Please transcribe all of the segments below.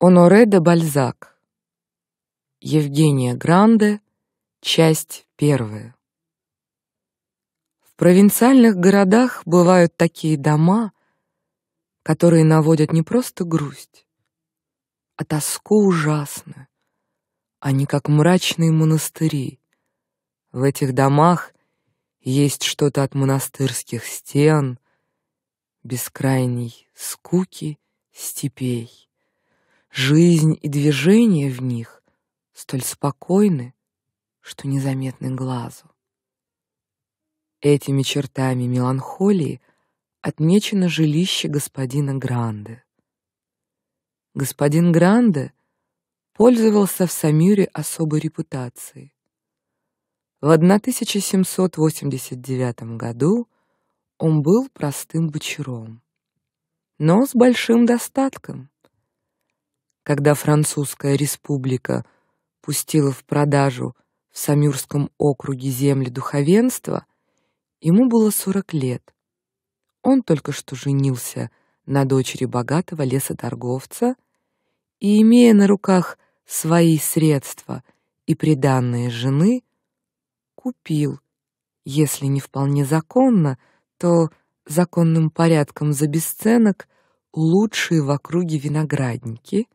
Оноре де Бальзак. Евгения Гранде. Часть первая. В провинциальных городах бывают такие дома, которые наводят не просто грусть, а тоску ужасную. Они как мрачные монастыри. В этих домах есть что-то от монастырских стен, бескрайней скуки степей. Жизнь и движение в них столь спокойны, что незаметны глазу. Этими чертами меланхолии отмечено жилище господина Гранде. Господин Гранде пользовался в Самюре особой репутацией. В 1789 году он был простым бочаром, но с большим достатком когда Французская республика пустила в продажу в Самюрском округе земли духовенства, ему было 40 лет. Он только что женился на дочери богатого лесоторговца и, имея на руках свои средства и приданные жены, купил, если не вполне законно, то законным порядком за бесценок лучшие в округе виноградники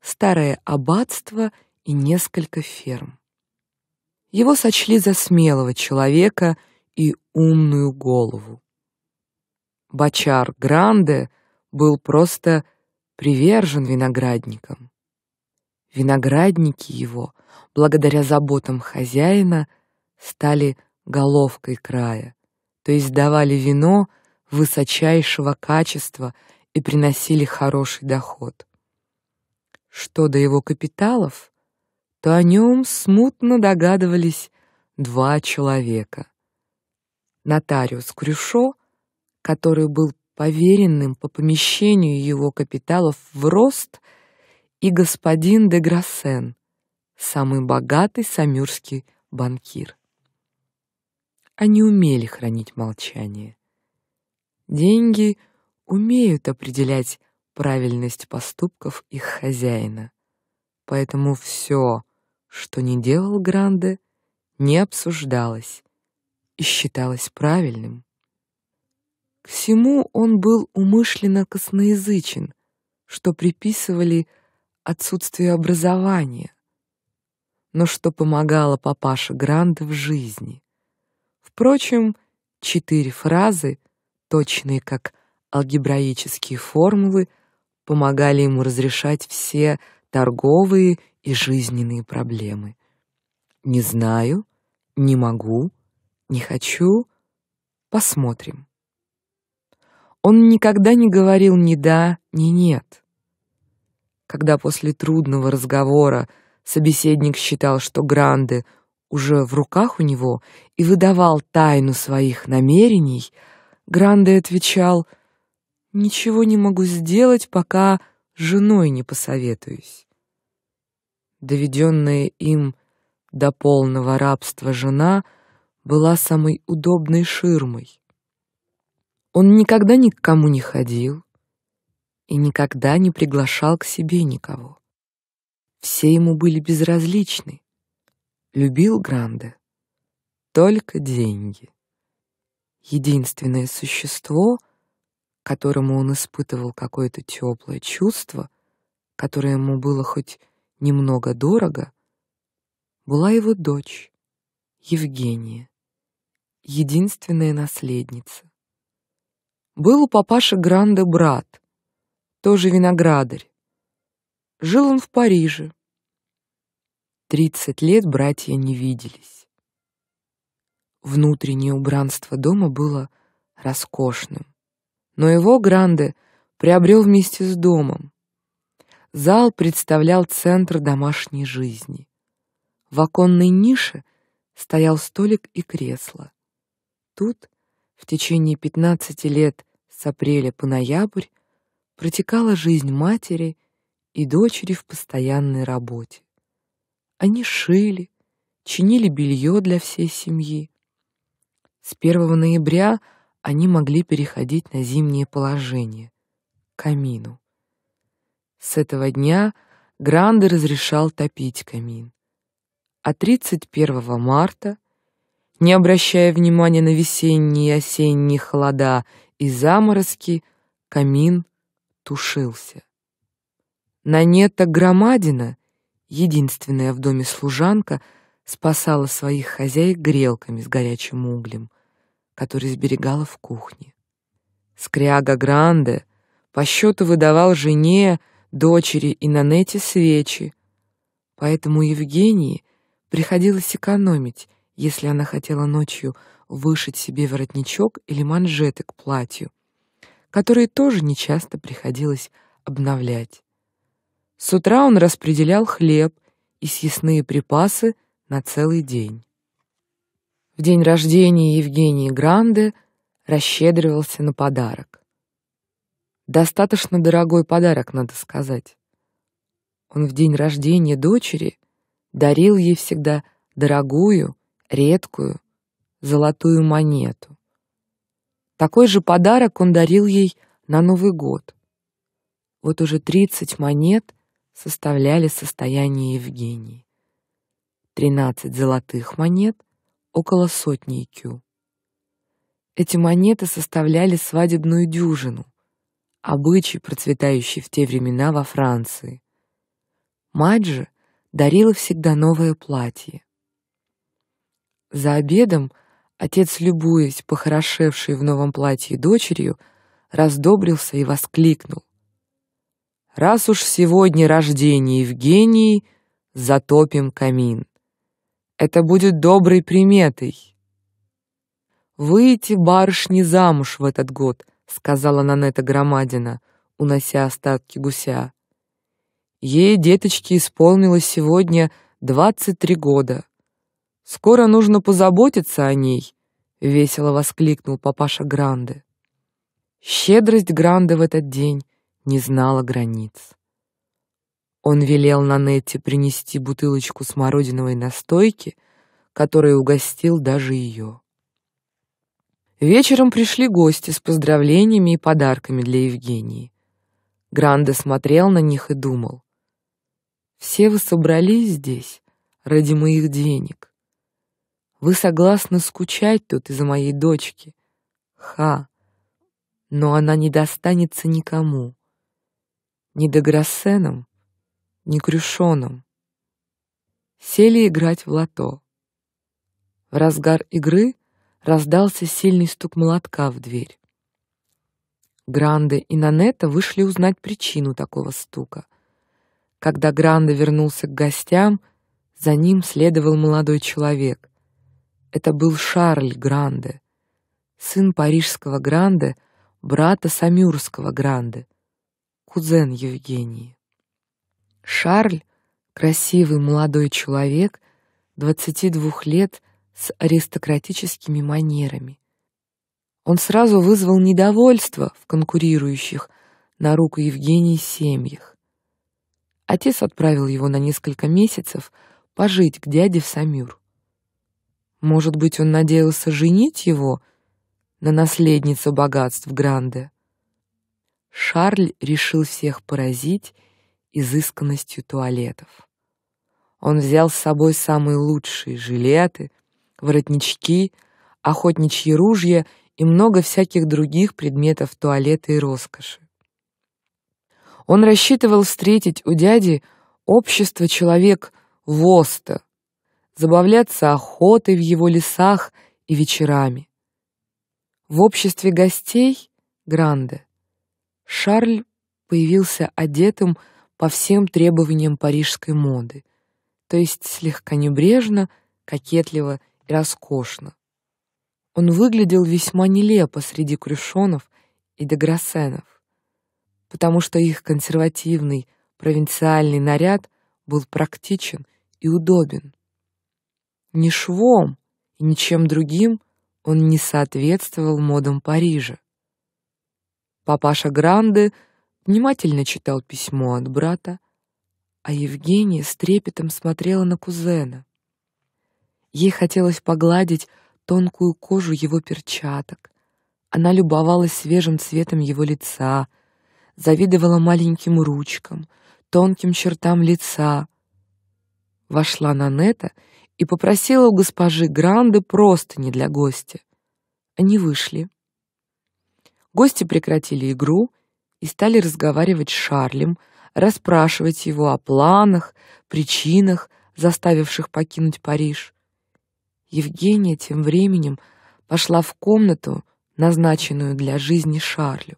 старое аббатство и несколько ферм. Его сочли за смелого человека и умную голову. Бачар Гранде был просто привержен виноградникам. Виноградники его, благодаря заботам хозяина, стали головкой края, то есть давали вино высочайшего качества и приносили хороший доход. Что до его капиталов, то о нем смутно догадывались два человека. Нотариус Крюшо, который был поверенным по помещению его капиталов в рост, и господин де Грассен, самый богатый самюрский банкир. Они умели хранить молчание. Деньги умеют определять правильность поступков их хозяина. Поэтому все, что не делал Гранде, не обсуждалось и считалось правильным. К всему он был умышленно косноязычен, что приписывали отсутствию образования, но что помогало папаше Гранде в жизни. Впрочем, четыре фразы, точные как алгебраические формулы, помогали ему разрешать все торговые и жизненные проблемы. Не знаю, не могу, не хочу, посмотрим. Он никогда не говорил ни да, ни нет. Когда после трудного разговора собеседник считал, что гранды уже в руках у него и выдавал тайну своих намерений, Гранды отвечал — Ничего не могу сделать, пока женой не посоветуюсь. Доведенная им до полного рабства жена была самой удобной ширмой. Он никогда ни к кому не ходил и никогда не приглашал к себе никого. Все ему были безразличны. Любил Гранде только деньги. Единственное существо — которому он испытывал какое-то теплое чувство, которое ему было хоть немного дорого, была его дочь, Евгения, единственная наследница. Был у папаши Гранда брат, тоже виноградарь. Жил он в Париже. Тридцать лет братья не виделись. Внутреннее убранство дома было роскошным но его Гранде приобрел вместе с домом. Зал представлял центр домашней жизни. В оконной нише стоял столик и кресло. Тут в течение 15 лет с апреля по ноябрь протекала жизнь матери и дочери в постоянной работе. Они шили, чинили белье для всей семьи. С 1 ноября – они могли переходить на зимнее положение — камину. С этого дня Гранде разрешал топить камин. А 31 марта, не обращая внимания на весенние и осенние холода и заморозки, камин тушился. Нанета Громадина, единственная в доме служанка, спасала своих хозяек грелками с горячим углем — который сберегала в кухне. Скряга Гранде по счету выдавал жене, дочери и Нанете свечи, поэтому Евгении приходилось экономить, если она хотела ночью вышить себе воротничок или манжеты к платью, которые тоже нечасто приходилось обновлять. С утра он распределял хлеб и съестные припасы на целый день в день рождения Евгении Гранде расщедривался на подарок. Достаточно дорогой подарок, надо сказать. Он в день рождения дочери дарил ей всегда дорогую, редкую, золотую монету. Такой же подарок он дарил ей на Новый год. Вот уже 30 монет составляли состояние Евгении. 13 золотых монет — около сотни IQ. Эти монеты составляли свадебную дюжину, обычай, процветающий в те времена во Франции. Мать же дарила всегда новое платье. За обедом отец, любуясь похорошевшей в новом платье дочерью, раздобрился и воскликнул. «Раз уж сегодня рождение Евгении, затопим камин». Это будет доброй приметой. «Выйти барышни замуж в этот год», — сказала Нанета Громадина, унося остатки гуся. Ей, деточке, исполнилось сегодня двадцать три года. «Скоро нужно позаботиться о ней», — весело воскликнул папаша Гранды. Щедрость Гранды в этот день не знала границ. Он велел Нанетте принести бутылочку смородиновой настойки, которой угостил даже ее. Вечером пришли гости с поздравлениями и подарками для Евгении. Гранде смотрел на них и думал. «Все вы собрались здесь ради моих денег. Вы согласны скучать тут из-за моей дочки? Ха! Но она не достанется никому. Ни Деграссенам, Некрюшоном. Сели играть в лото. В разгар игры раздался сильный стук молотка в дверь. Гранде и Нанета вышли узнать причину такого стука. Когда Гранде вернулся к гостям, за ним следовал молодой человек. Это был Шарль Гранде, сын парижского Гранде, брата Самюрского Гранде, кузен Евгении. Шарль, красивый молодой человек, 22 лет, с аристократическими манерами. Он сразу вызвал недовольство в конкурирующих на руку Евгении семьях. Отец отправил его на несколько месяцев пожить к дяде в Самюр. Может быть, он надеялся женить его на наследницу богатств Гранде. Шарль решил всех поразить изысканностью туалетов. Он взял с собой самые лучшие жилеты, воротнички, охотничьи ружья и много всяких других предметов туалета и роскоши. Он рассчитывал встретить у дяди общество человек воста, забавляться охотой в его лесах и вечерами. В обществе гостей Гранде Шарль появился одетым по всем требованиям парижской моды, то есть слегка небрежно, кокетливо и роскошно. Он выглядел весьма нелепо среди крюшонов и деграссенов, потому что их консервативный провинциальный наряд был практичен и удобен. Ни швом и ничем другим он не соответствовал модам Парижа. Папаша Гранде — внимательно читал письмо от брата, а Евгения с трепетом смотрела на кузена. Ей хотелось погладить тонкую кожу его перчаток. Она любовалась свежим цветом его лица, завидовала маленьким ручкам, тонким чертам лица. Вошла Нанета и попросила у госпожи Гранды просто не для гостя. Они вышли. Гости прекратили игру и стали разговаривать с Шарлем, расспрашивать его о планах, причинах, заставивших покинуть Париж. Евгения тем временем пошла в комнату, назначенную для жизни Шарлю.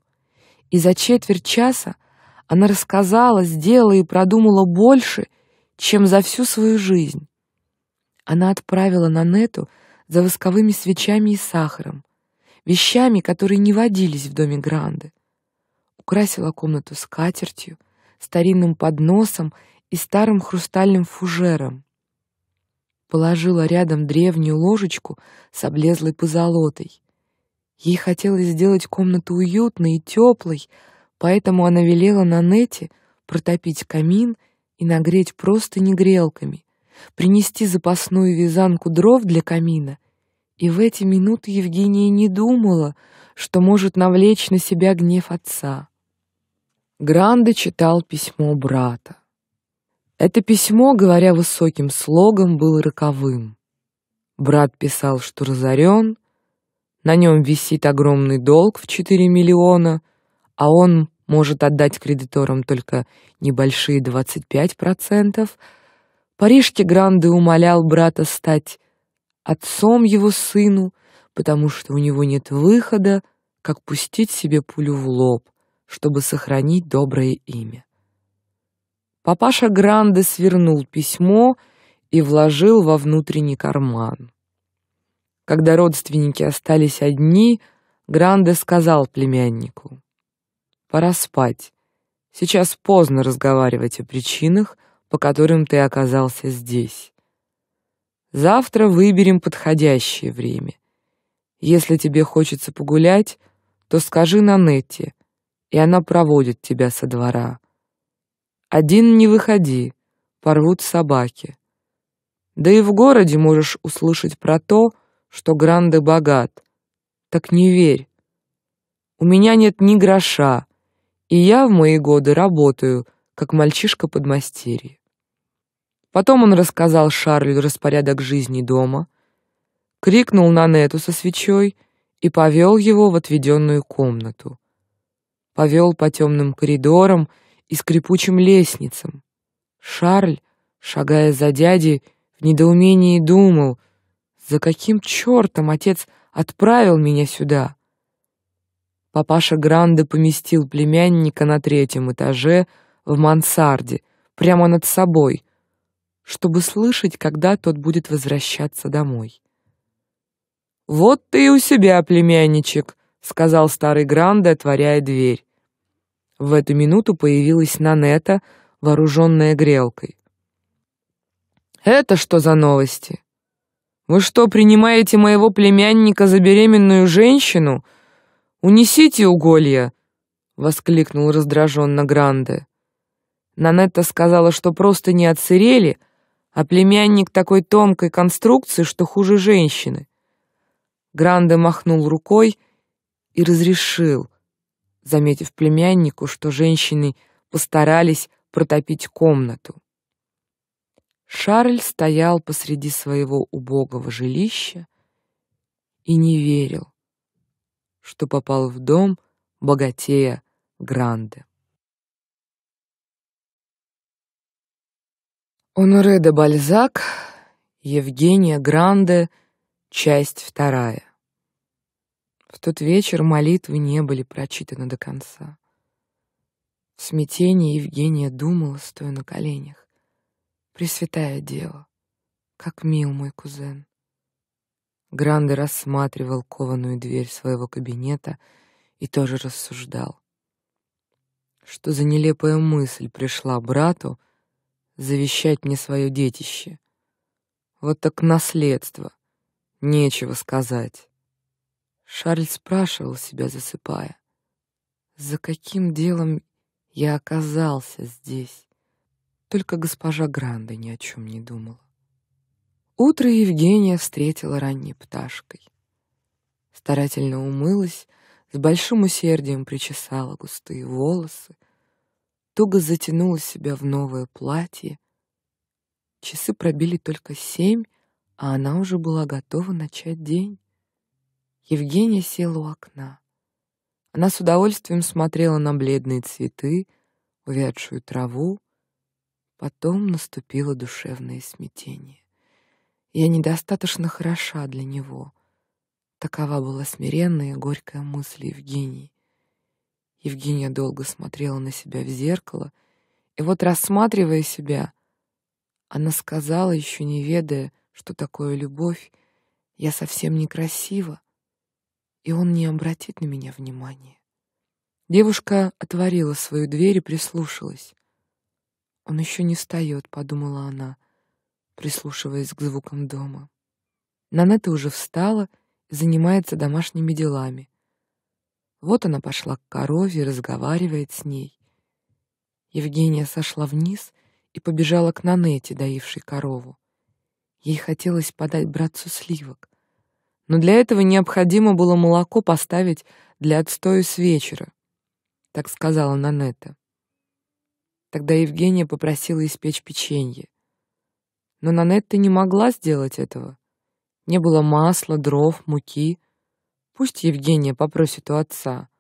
И за четверть часа она рассказала, сделала и продумала больше, чем за всю свою жизнь. Она отправила Нанету за восковыми свечами и сахаром, вещами, которые не водились в доме Гранды украсила комнату скатертью, старинным подносом и старым хрустальным фужером. Положила рядом древнюю ложечку с облезлой позолотой. Ей хотелось сделать комнату уютной и теплой, поэтому она велела Нанете протопить камин и нагреть просто не грелками, принести запасную вязанку дров для камина. И в эти минуты Евгения не думала, что может навлечь на себя гнев отца. Гранде читал письмо брата. Это письмо, говоря высоким слогом, было роковым. Брат писал, что разорен, на нем висит огромный долг в 4 миллиона, а он может отдать кредиторам только небольшие 25%. Парижке Гранде умолял брата стать отцом его сыну, потому что у него нет выхода, как пустить себе пулю в лоб чтобы сохранить доброе имя. Папаша Гранде свернул письмо и вложил во внутренний карман. Когда родственники остались одни, Гранде сказал племяннику, «Пора спать. Сейчас поздно разговаривать о причинах, по которым ты оказался здесь. Завтра выберем подходящее время. Если тебе хочется погулять, то скажи на Нетте, и она проводит тебя со двора. Один не выходи, порвут собаки. Да и в городе можешь услышать про то, что Гранде богат. Так не верь. У меня нет ни гроша, и я в мои годы работаю, как мальчишка под подмастерье. Потом он рассказал Шарлю распорядок жизни дома, крикнул на Нету со свечой и повел его в отведенную комнату повел по темным коридорам и скрипучим лестницам. Шарль, шагая за дядей, в недоумении думал, за каким чертом отец отправил меня сюда. Папаша Гранде поместил племянника на третьем этаже в мансарде, прямо над собой, чтобы слышать, когда тот будет возвращаться домой. «Вот ты и у себя, племянничек», сказал старый Гранде, отворяя дверь. В эту минуту появилась Нанета, вооруженная грелкой. Это что за новости? Вы что, принимаете моего племянника за беременную женщину? Унесите уголья, воскликнул раздраженно Гранде. Нанетта сказала, что просто не отсырели, а племянник такой тонкой конструкции, что хуже женщины. Гранде махнул рукой, и разрешил, заметив племяннику, что женщины постарались протопить комнату. Шарль стоял посреди своего убогого жилища и не верил, что попал в дом богатея Гранде. Оноре де Бальзак, Евгения Гранде, часть вторая. В тот вечер молитвы не были прочитаны до конца. В смятении Евгения думала, стоя на коленях. «Пресвятая дело, как мил мой кузен». Гранде рассматривал кованую дверь своего кабинета и тоже рассуждал. Что за нелепая мысль пришла брату завещать мне свое детище? Вот так наследство, нечего сказать. Шарль спрашивал себя, засыпая, за каким делом я оказался здесь. Только госпожа Гранда ни о чем не думала. Утро Евгения встретила ранней пташкой. Старательно умылась, с большим усердием причесала густые волосы, туго затянула себя в новое платье. Часы пробили только семь, а она уже была готова начать день. Евгения села у окна. Она с удовольствием смотрела на бледные цветы, увядшую траву. Потом наступило душевное смятение. Я недостаточно хороша для него. Такова была смиренная и горькая мысль Евгении. Евгения долго смотрела на себя в зеркало, и вот, рассматривая себя, она сказала, еще не ведая, что такое любовь, «Я совсем некрасива, и он не обратит на меня внимания. Девушка отворила свою дверь и прислушалась. «Он еще не встает», — подумала она, прислушиваясь к звукам дома. Нанета уже встала и занимается домашними делами. Вот она пошла к корове и разговаривает с ней. Евгения сошла вниз и побежала к Нанете, доившей корову. Ей хотелось подать братцу сливок но для этого необходимо было молоко поставить для отстоя с вечера, так сказала Нанетта. Тогда Евгения попросила испечь печенье. Но Нанетта не могла сделать этого. Не было масла, дров, муки. Пусть Евгения попросит у отца.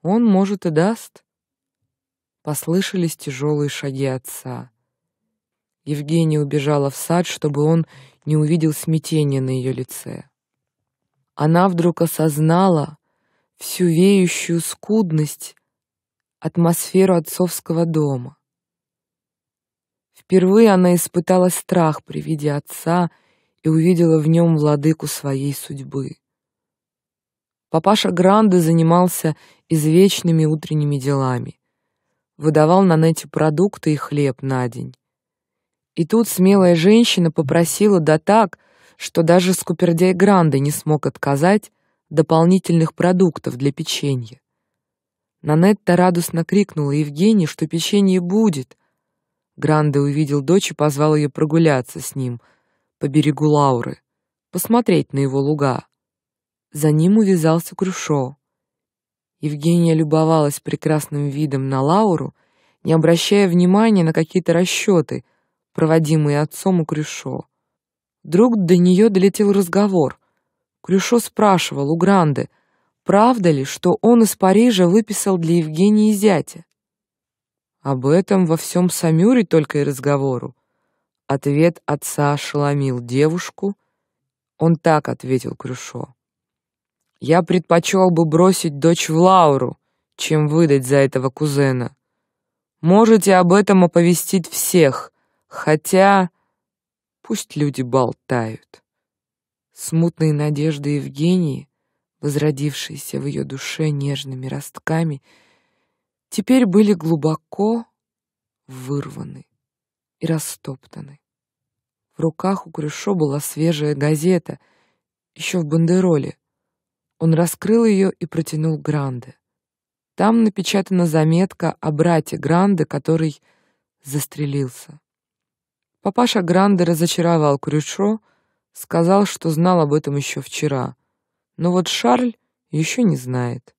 Он, может, и даст. Послышались тяжелые шаги отца. Евгения убежала в сад, чтобы он не увидел смятения на ее лице она вдруг осознала всю веющую скудность атмосферу отцовского дома. Впервые она испытала страх при виде отца и увидела в нем владыку своей судьбы. Папаша Гранде занимался извечными утренними делами. Выдавал на нете продукты и хлеб на день. И тут смелая женщина попросила да так, что даже скупердей Гранде не смог отказать дополнительных продуктов для печенья. Нанетта радостно крикнула Евгении, что печенье будет. Гранде увидел дочь и позвал ее прогуляться с ним по берегу Лауры, посмотреть на его луга. За ним увязался Крюшо. Евгения любовалась прекрасным видом на Лауру, не обращая внимания на какие-то расчеты, проводимые отцом у Крюшо. Вдруг до нее долетел разговор. Крюшо спрашивал у Гранды, правда ли, что он из Парижа выписал для Евгении зятя. Об этом во всем Самюре только и разговору. Ответ отца ошеломил девушку. Он так ответил Крюшо. «Я предпочел бы бросить дочь в Лауру, чем выдать за этого кузена. Можете об этом оповестить всех, хотя...» Пусть люди болтают. Смутные надежды Евгении, возродившиеся в ее душе нежными ростками, теперь были глубоко вырваны и растоптаны. В руках у Крюшо была свежая газета, еще в бандероле. Он раскрыл ее и протянул Гранде. Там напечатана заметка о брате Гранде, который застрелился. Папаша Гранде разочаровал Крючо, сказал, что знал об этом еще вчера. Но вот Шарль еще не знает.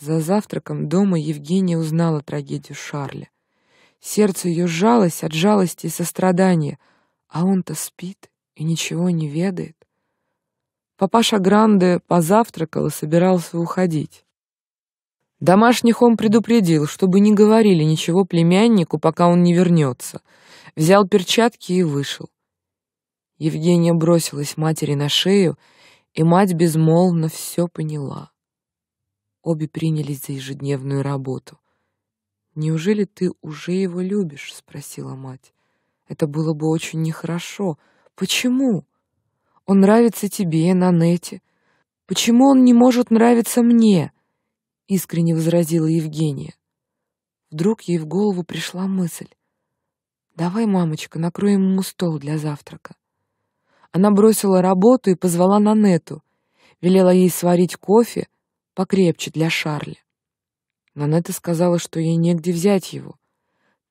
За завтраком дома Евгения узнала трагедию Шарля. Сердце ее сжалось от жалости и сострадания, а он-то спит и ничего не ведает. Папаша Гранде позавтракал и собирался уходить. Домашних он предупредил, чтобы не говорили ничего племяннику, пока он не вернется. Взял перчатки и вышел. Евгения бросилась матери на шею, и мать безмолвно все поняла. Обе принялись за ежедневную работу. «Неужели ты уже его любишь?» — спросила мать. «Это было бы очень нехорошо. Почему? Он нравится тебе, Нанете. Почему он не может нравиться мне?» искренне возразила Евгения. Вдруг ей в голову пришла мысль. «Давай, мамочка, накроем ему стол для завтрака». Она бросила работу и позвала Нанету. Велела ей сварить кофе покрепче для Шарля. Нанета сказала, что ей негде взять его.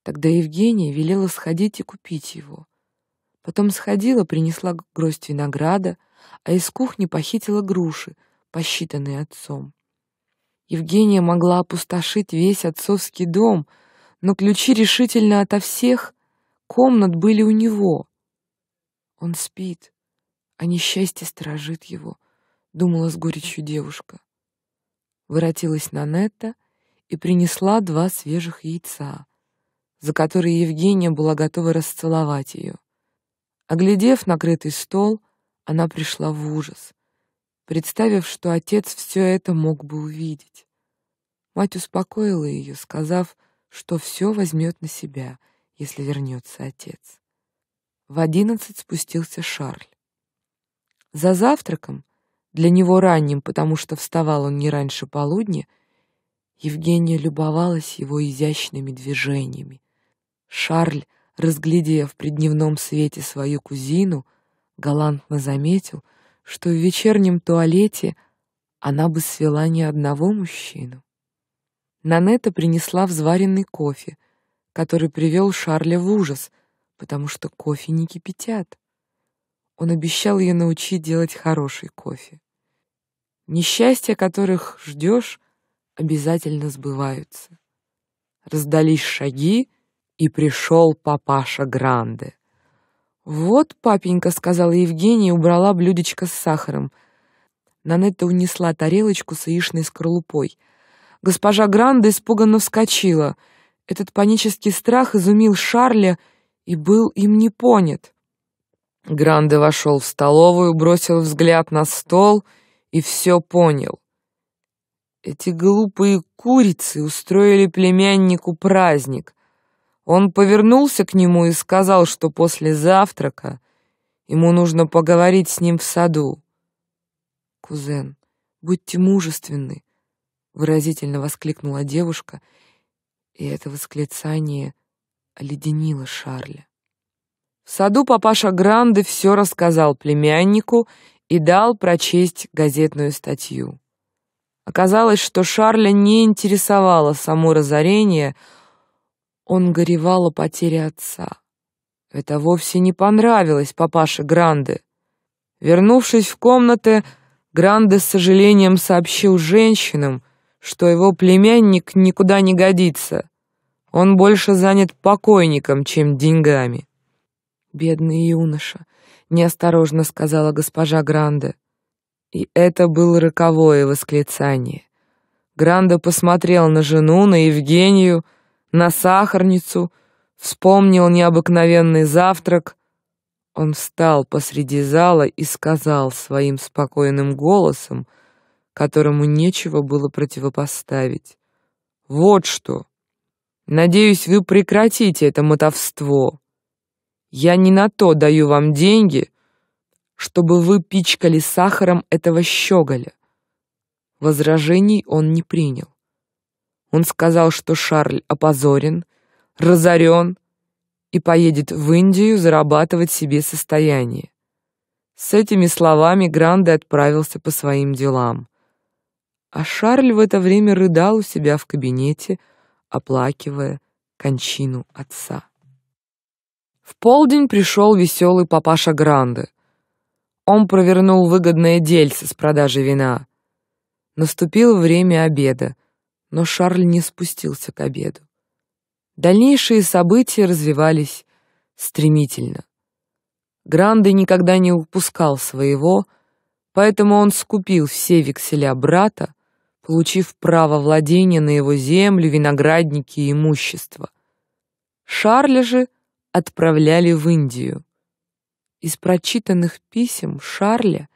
Тогда Евгения велела сходить и купить его. Потом сходила, принесла гроздь винограда, а из кухни похитила груши, посчитанные отцом. Евгения могла опустошить весь отцовский дом, но ключи решительно ото всех комнат были у него. Он спит, а несчастье сторожит его, думала с горечью девушка. Воротилась Нанетта и принесла два свежих яйца, за которые Евгения была готова расцеловать ее. Оглядев накрытый стол, она пришла в ужас представив, что отец все это мог бы увидеть. Мать успокоила ее, сказав, что все возьмет на себя, если вернется отец. В одиннадцать спустился Шарль. За завтраком, для него ранним, потому что вставал он не раньше полудня, Евгения любовалась его изящными движениями. Шарль, разглядев при дневном свете свою кузину, галантно заметил — что в вечернем туалете она бы свела ни одного мужчину. Нанета принесла взваренный кофе, который привел Шарля в ужас, потому что кофе не кипятят. Он обещал ее научить делать хороший кофе. Несчастья, которых ждешь, обязательно сбываются. Раздались шаги, и пришел папаша Гранде. «Вот, папенька», — сказала Евгения и убрала блюдечко с сахаром. Нанетта унесла тарелочку с яичной скорлупой. Госпожа Гранда испуганно вскочила. Этот панический страх изумил Шарля и был им не понят. Гранде вошел в столовую, бросил взгляд на стол и все понял. Эти глупые курицы устроили племяннику праздник. Он повернулся к нему и сказал, что после завтрака ему нужно поговорить с ним в саду. «Кузен, будьте мужественны!» — выразительно воскликнула девушка, и это восклицание оледенило Шарля. В саду папаша Гранде все рассказал племяннику и дал прочесть газетную статью. Оказалось, что Шарля не интересовало само разорение — он горевал о потере отца. Это вовсе не понравилось папаше Гранде. Вернувшись в комнаты, Гранде с сожалением сообщил женщинам, что его племянник никуда не годится. Он больше занят покойником, чем деньгами. «Бедный юноша», — неосторожно сказала госпожа Гранде. И это было роковое восклицание. Гранда посмотрел на жену, на Евгению — на сахарницу, вспомнил необыкновенный завтрак. Он встал посреди зала и сказал своим спокойным голосом, которому нечего было противопоставить. «Вот что! Надеюсь, вы прекратите это мотовство. Я не на то даю вам деньги, чтобы вы пичкали сахаром этого щеголя». Возражений он не принял. Он сказал, что Шарль опозорен, разорен и поедет в Индию зарабатывать себе состояние. С этими словами Гранде отправился по своим делам. А Шарль в это время рыдал у себя в кабинете, оплакивая кончину отца. В полдень пришел веселый папаша Гранде. Он провернул выгодное дельце с продажи вина. Наступило время обеда — но Шарль не спустился к обеду. Дальнейшие события развивались стремительно. Гранды никогда не упускал своего, поэтому он скупил все векселя брата, получив право владения на его землю, виноградники и имущество. Шарля же отправляли в Индию. Из прочитанных писем Шарля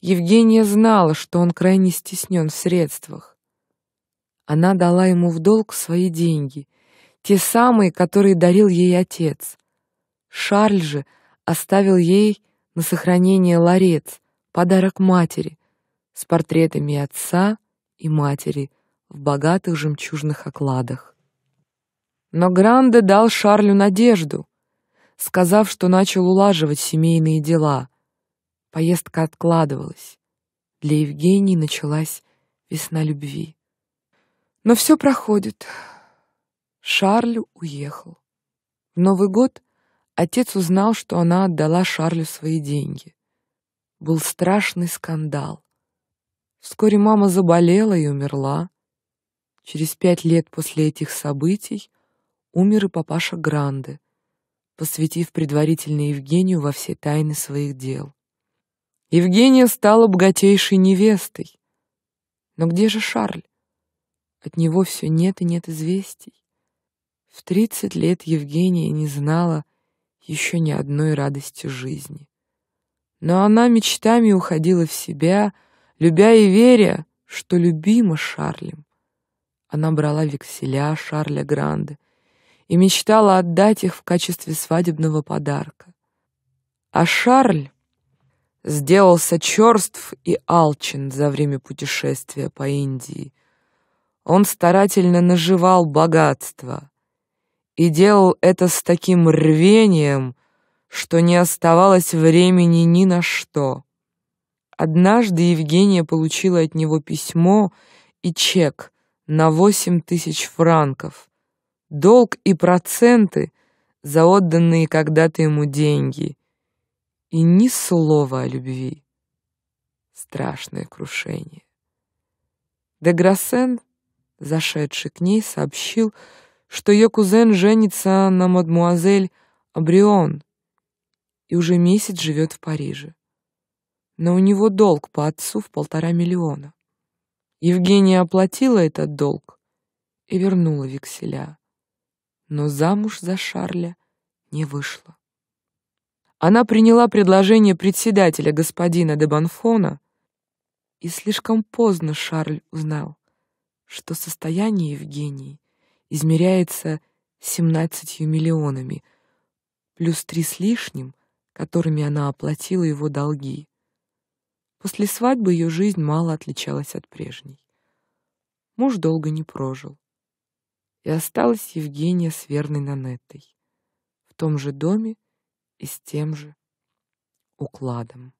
Евгения знала, что он крайне стеснен в средствах. Она дала ему в долг свои деньги, те самые, которые дарил ей отец. Шарль же оставил ей на сохранение ларец, подарок матери, с портретами отца и матери в богатых жемчужных окладах. Но Гранде дал Шарлю надежду, сказав, что начал улаживать семейные дела. Поездка откладывалась. Для Евгении началась весна любви. Но все проходит. Шарлю уехал. В Новый год отец узнал, что она отдала Шарлю свои деньги. Был страшный скандал. Вскоре мама заболела и умерла. Через пять лет после этих событий умер и папаша Гранде, посвятив предварительно Евгению во все тайны своих дел. Евгения стала богатейшей невестой. Но где же Шарль? От него все нет и нет известий. В тридцать лет Евгения не знала еще ни одной радости жизни. Но она мечтами уходила в себя, любя и веря, что любима Шарлем. Она брала векселя Шарля Гранда и мечтала отдать их в качестве свадебного подарка. А Шарль сделался черств и алчен за время путешествия по Индии — он старательно наживал богатство и делал это с таким рвением, что не оставалось времени ни на что. Однажды Евгения получила от него письмо и чек на восемь тысяч франков, долг и проценты за отданные когда-то ему деньги, и ни слова о любви. Страшное крушение. Деграсен зашедший к ней, сообщил, что ее кузен женится на мадмуазель Абрион и уже месяц живет в Париже. Но у него долг по отцу в полтора миллиона. Евгения оплатила этот долг и вернула векселя. Но замуж за Шарля не вышла. Она приняла предложение председателя господина де Банфона, и слишком поздно Шарль узнал, что состояние Евгении измеряется 17 миллионами, плюс три с лишним, которыми она оплатила его долги. После свадьбы ее жизнь мало отличалась от прежней. Муж долго не прожил. И осталась Евгения с верной Нанеттой в том же доме и с тем же укладом.